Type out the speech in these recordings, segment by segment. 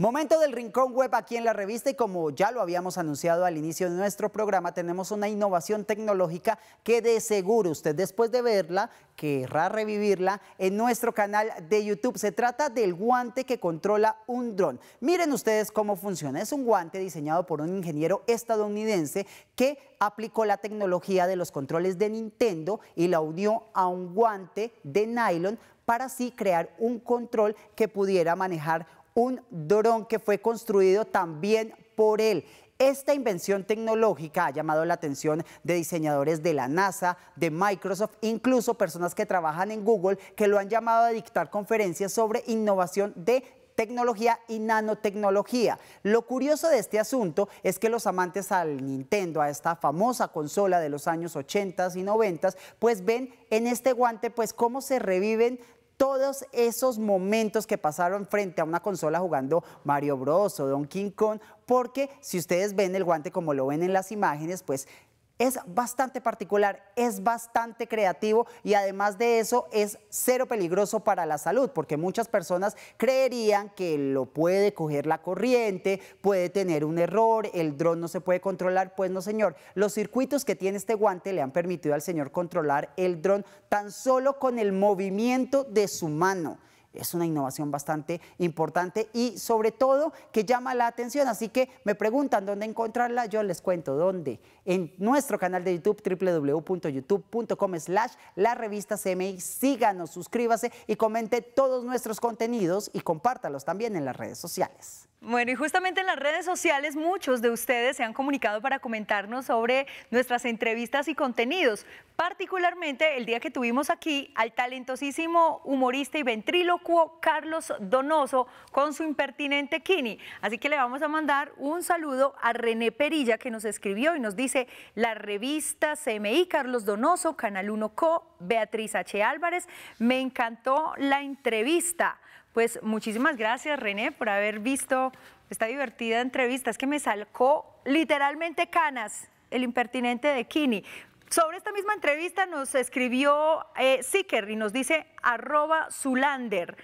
Momento del Rincón Web aquí en la revista y como ya lo habíamos anunciado al inicio de nuestro programa, tenemos una innovación tecnológica que de seguro usted después de verla querrá revivirla en nuestro canal de YouTube. Se trata del guante que controla un dron. Miren ustedes cómo funciona. Es un guante diseñado por un ingeniero estadounidense que aplicó la tecnología de los controles de Nintendo y la unió a un guante de nylon para así crear un control que pudiera manejar un dron que fue construido también por él. Esta invención tecnológica ha llamado la atención de diseñadores de la NASA, de Microsoft, incluso personas que trabajan en Google, que lo han llamado a dictar conferencias sobre innovación de tecnología y nanotecnología. Lo curioso de este asunto es que los amantes al Nintendo, a esta famosa consola de los años 80 y 90, pues ven en este guante pues cómo se reviven todos esos momentos que pasaron frente a una consola jugando Mario Bros o Donkey Kong, porque si ustedes ven el guante como lo ven en las imágenes, pues es bastante particular, es bastante creativo y además de eso es cero peligroso para la salud, porque muchas personas creerían que lo puede coger la corriente, puede tener un error, el dron no se puede controlar. Pues no, señor, los circuitos que tiene este guante le han permitido al señor controlar el dron tan solo con el movimiento de su mano es una innovación bastante importante y sobre todo que llama la atención. Así que me preguntan dónde encontrarla, yo les cuento dónde. En nuestro canal de YouTube, www.youtube.com slash la revista CMI. Síganos, suscríbase y comente todos nuestros contenidos y compártalos también en las redes sociales. Bueno, y justamente en las redes sociales muchos de ustedes se han comunicado para comentarnos sobre nuestras entrevistas y contenidos, particularmente el día que tuvimos aquí al talentosísimo humorista y ventrílocuo Carlos Donoso con su impertinente Kini. Así que le vamos a mandar un saludo a René Perilla que nos escribió y nos dice la revista CMI Carlos Donoso, Canal 1 Co, Beatriz H. Álvarez, me encantó la entrevista. Pues muchísimas gracias, René, por haber visto esta divertida entrevista. Es que me salcó literalmente canas el impertinente de Kini. Sobre esta misma entrevista nos escribió eh, Siker y nos dice arroba Zulander.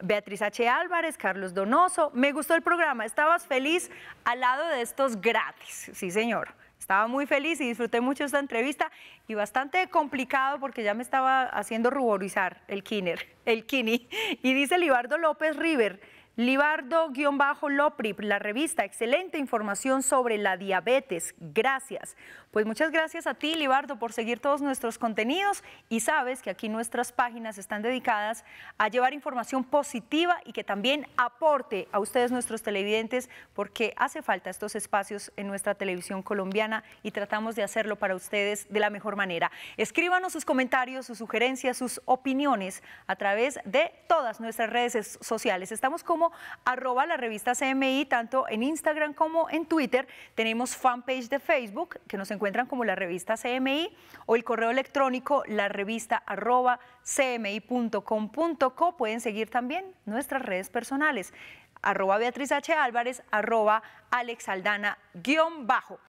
Beatriz H. Álvarez, Carlos Donoso, me gustó el programa, estabas feliz al lado de estos gratis. Sí, señor. Estaba muy feliz y disfruté mucho esta entrevista y bastante complicado porque ya me estaba haciendo ruborizar el kiner, el kini. Y dice Libardo López River, Libardo-Loprip, la revista, excelente información sobre la diabetes. Gracias. Pues muchas gracias a ti, Libardo, por seguir todos nuestros contenidos y sabes que aquí nuestras páginas están dedicadas a llevar información positiva y que también aporte a ustedes, nuestros televidentes, porque hace falta estos espacios en nuestra televisión colombiana y tratamos de hacerlo para ustedes de la mejor manera. Escríbanos sus comentarios, sus sugerencias, sus opiniones a través de todas nuestras redes sociales. Estamos como arroba la revista CMI, tanto en Instagram como en Twitter. Tenemos fanpage de Facebook, que nos encuentran como la revista CMI, o el correo electrónico la revista arroba cmi.com.co. Pueden seguir también nuestras redes personales arroba Beatriz H. Álvarez, arroba Alex Aldana, guión bajo.